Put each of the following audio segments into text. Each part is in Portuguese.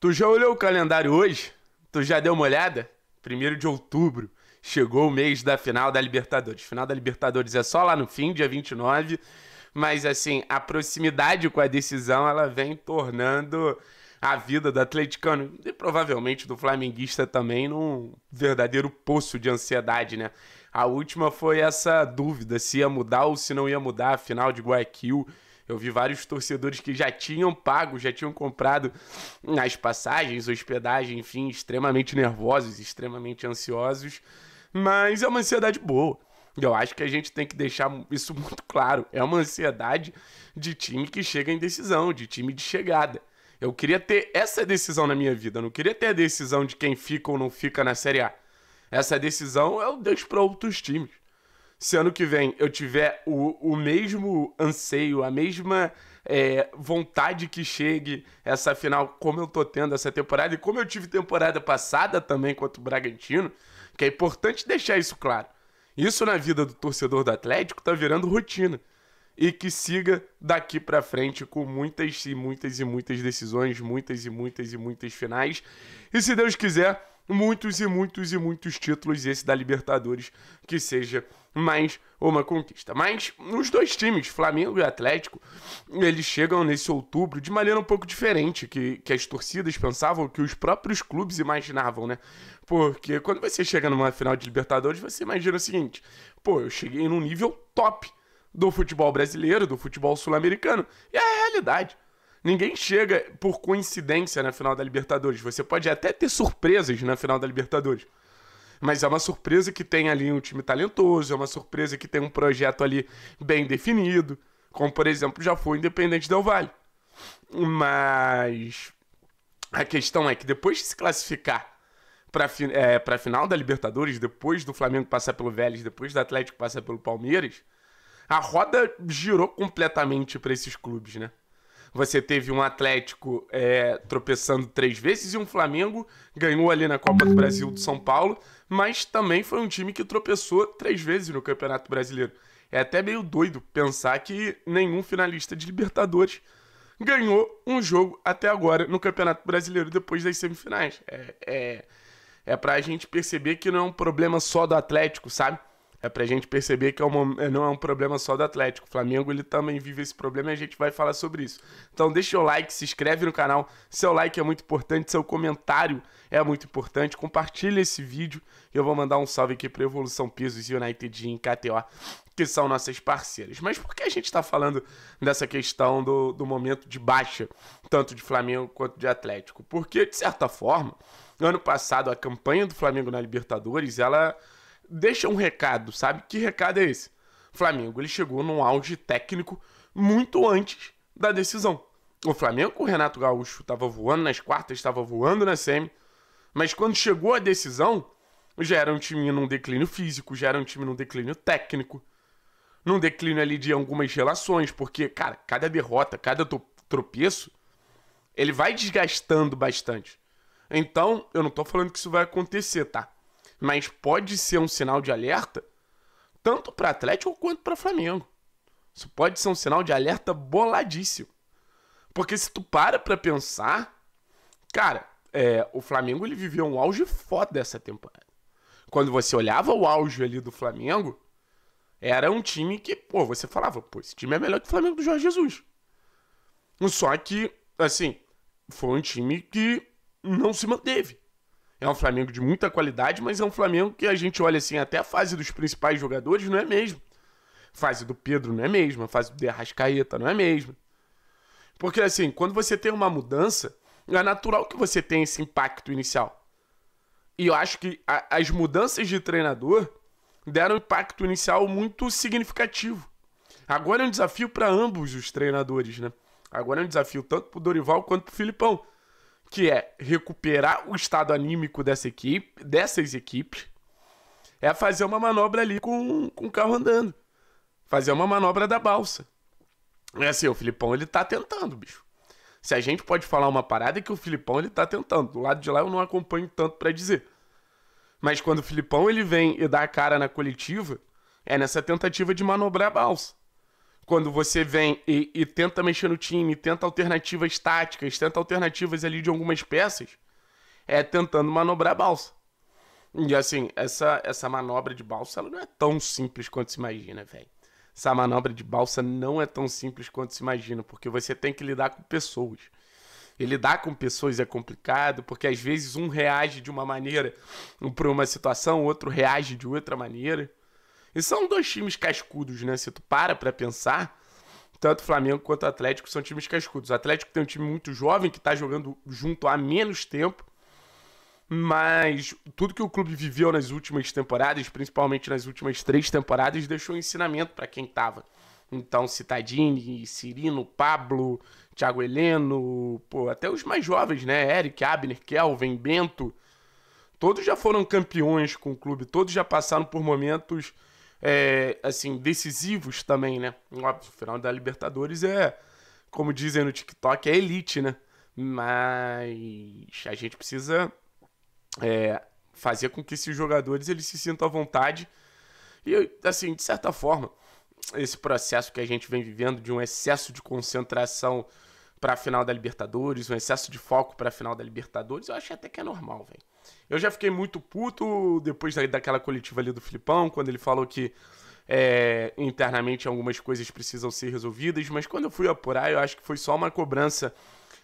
Tu já olhou o calendário hoje? Tu já deu uma olhada? Primeiro de outubro. Chegou o mês da final da Libertadores. Final da Libertadores é só lá no fim, dia 29. Mas, assim, a proximidade com a decisão, ela vem tornando a vida do atleticano e provavelmente do flamenguista também num verdadeiro poço de ansiedade, né? A última foi essa dúvida se ia mudar ou se não ia mudar a final de Guayaquil. Eu vi vários torcedores que já tinham pago, já tinham comprado as passagens, hospedagem, enfim, extremamente nervosos, extremamente ansiosos. Mas é uma ansiedade boa. Eu acho que a gente tem que deixar isso muito claro. É uma ansiedade de time que chega em decisão, de time de chegada. Eu queria ter essa decisão na minha vida. Eu não queria ter a decisão de quem fica ou não fica na Série A. Essa decisão eu é deixo para outros times se ano que vem eu tiver o, o mesmo anseio, a mesma é, vontade que chegue essa final, como eu tô tendo essa temporada e como eu tive temporada passada também contra o Bragantino, que é importante deixar isso claro. Isso na vida do torcedor do Atlético tá virando rotina. E que siga daqui para frente com muitas e muitas e muitas decisões, muitas e muitas e muitas finais. E se Deus quiser, muitos e muitos e muitos títulos, esse da Libertadores, que seja mais uma conquista. Mas os dois times, Flamengo e Atlético, eles chegam nesse outubro de maneira um pouco diferente que, que as torcidas pensavam, que os próprios clubes imaginavam, né? Porque quando você chega numa final de Libertadores, você imagina o seguinte: pô, eu cheguei num nível top do futebol brasileiro, do futebol sul-americano. E é a realidade. Ninguém chega por coincidência na final da Libertadores. Você pode até ter surpresas na final da Libertadores. Mas é uma surpresa que tem ali um time talentoso, é uma surpresa que tem um projeto ali bem definido, como por exemplo já foi o Independente Del Vale. Mas a questão é que depois de se classificar para é, a final da Libertadores, depois do Flamengo passar pelo Vélez, depois do Atlético passar pelo Palmeiras, a roda girou completamente para esses clubes, né? você teve um Atlético é, tropeçando três vezes e um Flamengo ganhou ali na Copa do Brasil do São Paulo, mas também foi um time que tropeçou três vezes no Campeonato Brasileiro. É até meio doido pensar que nenhum finalista de Libertadores ganhou um jogo até agora no Campeonato Brasileiro depois das semifinais. É, é, é pra gente perceber que não é um problema só do Atlético, sabe? É pra gente perceber que é, é não é um problema só do Atlético. O Flamengo ele também vive esse problema e a gente vai falar sobre isso. Então deixa o like, se inscreve no canal. Seu like é muito importante, seu comentário é muito importante. Compartilha esse vídeo. Eu vou mandar um salve aqui pra Evolução Pisos United em KTO, que são nossas parceiras. Mas por que a gente está falando dessa questão do, do momento de baixa, tanto de Flamengo quanto de Atlético? Porque, de certa forma, ano passado a campanha do Flamengo na Libertadores, ela deixa um recado, sabe? Que recado é esse? Flamengo, ele chegou num auge técnico muito antes da decisão. O Flamengo, o Renato Gaúcho estava voando nas quartas, estava voando na semi, mas quando chegou a decisão, já era um time num declínio físico, já era um time num declínio técnico, num declínio ali de algumas relações, porque, cara, cada derrota, cada tropeço, ele vai desgastando bastante. Então, eu não tô falando que isso vai acontecer, tá? mas pode ser um sinal de alerta tanto para Atlético quanto para Flamengo. Isso pode ser um sinal de alerta boladíssimo. Porque se tu para para pensar, cara, é, o Flamengo ele viveu um auge foda essa temporada. Quando você olhava o auge ali do Flamengo, era um time que, pô, você falava, pô, esse time é melhor que o Flamengo do Jorge Jesus. Só que, assim, foi um time que não se manteve. É um Flamengo de muita qualidade, mas é um Flamengo que a gente olha assim, até a fase dos principais jogadores não é mesmo. A fase do Pedro não é mesmo, a fase do Derrascaeta não é mesmo. Porque assim, quando você tem uma mudança, é natural que você tenha esse impacto inicial. E eu acho que a, as mudanças de treinador deram um impacto inicial muito significativo. Agora é um desafio para ambos os treinadores, né? Agora é um desafio tanto para o Dorival quanto para o Filipão que é recuperar o estado anímico dessa equipe, dessas equipes, é fazer uma manobra ali com, com o carro andando. Fazer uma manobra da balsa. É assim, o Filipão ele tá tentando, bicho. Se a gente pode falar uma parada é que o Filipão ele tá tentando. Do lado de lá eu não acompanho tanto para dizer. Mas quando o Filipão ele vem e dá a cara na coletiva, é nessa tentativa de manobrar a balsa quando você vem e, e, tenta mexer no time, tenta alternativas táticas, tenta alternativas ali de algumas peças, é tentando manobrar a balsa. E assim, essa, essa manobra de balsa ela não é tão simples quanto se imagina, velho. Essa manobra de balsa não é tão simples quanto se imagina, porque você tem que lidar com pessoas. E lidar com pessoas é complicado, porque às vezes um reage de uma maneira para uma situação, outro reage de outra maneira. E são dois times cascudos, né? Se tu para pra pensar, tanto Flamengo quanto Atlético são times cascudos. O Atlético tem um time muito jovem que tá jogando junto há menos tempo. Mas tudo que o clube viveu nas últimas temporadas, principalmente nas últimas três temporadas, deixou um ensinamento para quem tava. Então, Citadini, Cirino, Pablo, Thiago Heleno, pô, até os mais jovens, né? Eric, Abner, Kelvin, Bento. Todos já foram campeões com o clube, todos já passaram por momentos é, assim, decisivos também, né? Óbvio, o final da Libertadores é, como dizem no TikTok, é elite, né? Mas a gente precisa é, fazer com que esses jogadores eles se sintam à vontade. E, assim, de certa forma, esse processo que a gente vem vivendo de um excesso de concentração para a final da Libertadores, um excesso de foco para a final da Libertadores, eu acho até que é normal, velho. Eu já fiquei muito puto depois daquela coletiva ali do Filipão, quando ele falou que é, internamente algumas coisas precisam ser resolvidas, mas quando eu fui apurar, eu acho que foi só uma cobrança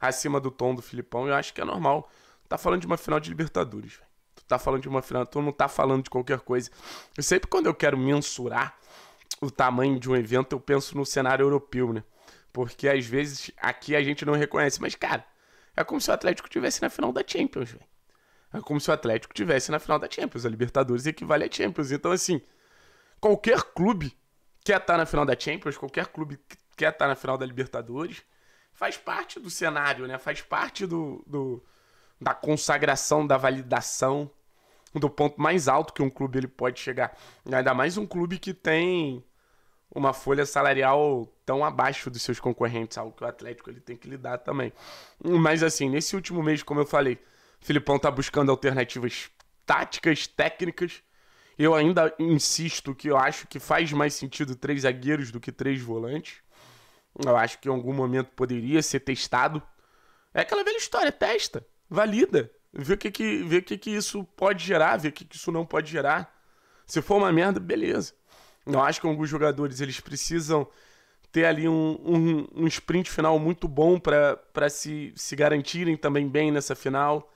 acima do tom do Filipão, eu acho que é normal. Tá falando de uma final de Libertadores, velho. Tu tá falando de uma final, tu não tá falando de qualquer coisa. Eu sempre quando eu quero mensurar o tamanho de um evento, eu penso no cenário europeu, né? Porque às vezes aqui a gente não reconhece. Mas, cara, é como se o Atlético tivesse na final da Champions, velho. É como se o Atlético tivesse na final da Champions. A Libertadores equivale a Champions. Então, assim, qualquer clube quer estar tá na final da Champions, qualquer clube quer estar tá na final da Libertadores, faz parte do cenário, né? Faz parte do, do da consagração, da validação, do ponto mais alto que um clube ele pode chegar. Ainda mais um clube que tem uma folha salarial tão abaixo dos seus concorrentes, algo que o Atlético ele tem que lidar também. Mas assim, nesse último mês, como eu falei, o Filipão tá buscando alternativas táticas, técnicas. Eu ainda insisto que eu acho que faz mais sentido três zagueiros do que três volantes. Eu acho que em algum momento poderia ser testado. É aquela velha história, testa, valida, vê o que que, vê o que, que isso pode gerar, vê o que, que isso não pode gerar. Se for uma merda, beleza. Eu acho que alguns jogadores eles precisam ter ali um, um, um sprint final muito bom para se, se garantirem também bem nessa final.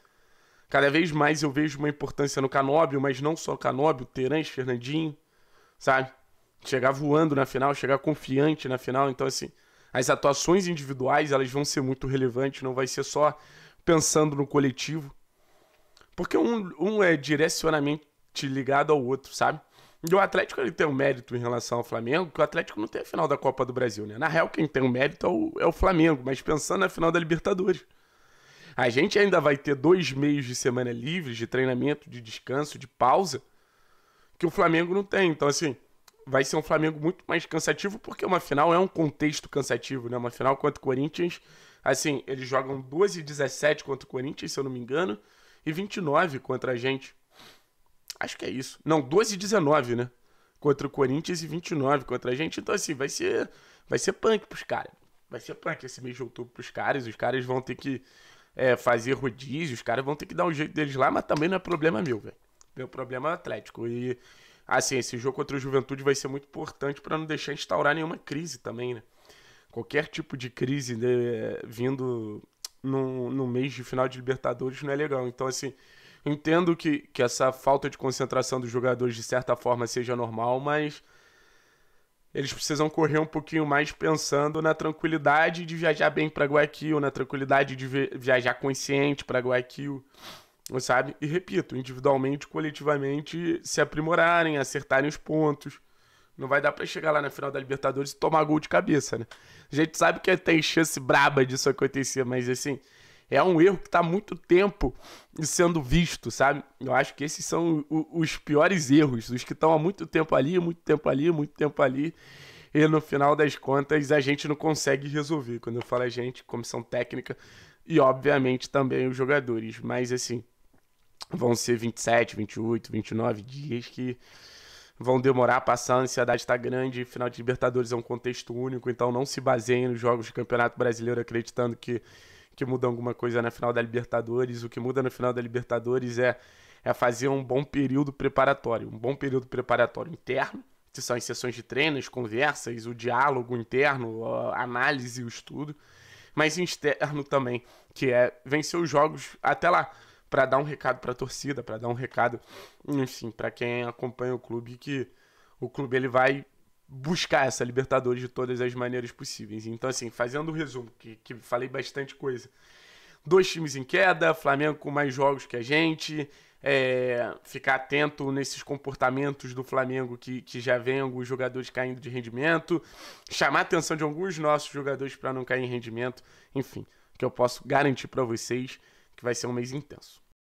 Cada vez mais eu vejo uma importância no Canóbio, mas não só o Canóbio, Terãs, Fernandinho, sabe? Chegar voando na final, chegar confiante na final. Então, assim, as atuações individuais elas vão ser muito relevantes, não vai ser só pensando no coletivo. Porque um, um é direcionamente ligado ao outro, sabe? E o Atlético ele tem um mérito em relação ao Flamengo, que o Atlético não tem a final da Copa do Brasil, né? Na real, quem tem o um mérito é o, é o Flamengo, mas pensando na final da Libertadores. A gente ainda vai ter dois meios de semana livres, de treinamento, de descanso, de pausa, que o Flamengo não tem. Então, assim, vai ser um Flamengo muito mais cansativo, porque uma final é um contexto cansativo, né? Uma final contra o Corinthians, assim, eles jogam 12 e 17 contra o Corinthians, se eu não me engano, e 29 contra a gente. Acho que é isso. Não, 12 e 19, né? Contra o Corinthians e 29 contra a gente. Então, assim, vai ser, vai ser punk pros caras. Vai ser punk esse mês de outubro pros caras. Os caras vão ter que é, fazer rodízio, os caras vão ter que dar um jeito deles lá, mas também não é problema meu, velho. Meu problema é Atlético. E, assim, esse jogo contra o Juventude vai ser muito importante para não deixar instaurar nenhuma crise também, né? Qualquer tipo de crise né, vindo no no mês de final de Libertadores não é legal. Então, assim, Entendo que, que essa falta de concentração dos jogadores, de certa forma, seja normal, mas eles precisam correr um pouquinho mais pensando na tranquilidade de viajar bem para Guayaquil, na tranquilidade de viajar consciente para Guayaquil, sabe? E repito, individualmente, coletivamente, se aprimorarem, acertarem os pontos. Não vai dar para chegar lá na final da Libertadores e tomar gol de cabeça, né? A gente sabe que tem chance braba disso acontecer, mas assim, é um erro que está há muito tempo sendo visto, sabe? Eu acho que esses são os piores erros, os que estão há muito tempo ali, muito tempo ali, muito tempo ali. E no final das contas a gente não consegue resolver. Quando eu falo a gente, comissão técnica e obviamente também os jogadores. Mas assim, vão ser 27, 28, 29 dias que vão demorar a passar, a ansiedade está grande, final de Libertadores é um contexto único, então não se baseiem nos jogos do Campeonato Brasileiro acreditando que que muda alguma coisa na final da Libertadores. O que muda na final da Libertadores é, é fazer um bom período preparatório, um bom período preparatório interno, que são as sessões de treinos, conversas, o diálogo interno, a análise, o estudo, mas externo também, que é vencer os jogos até lá para dar um recado para a torcida, para dar um recado, enfim, para quem acompanha o clube que o clube ele vai buscar essa Libertadores de todas as maneiras possíveis. Então, assim, fazendo um resumo, que, que falei bastante coisa. Dois times em queda, Flamengo com mais jogos que a gente. É, ficar atento nesses comportamentos do Flamengo que, que já vem alguns jogadores caindo de rendimento. Chamar a atenção de alguns nossos jogadores para não cair em rendimento. Enfim, que eu posso garantir para vocês que vai ser um mês intenso.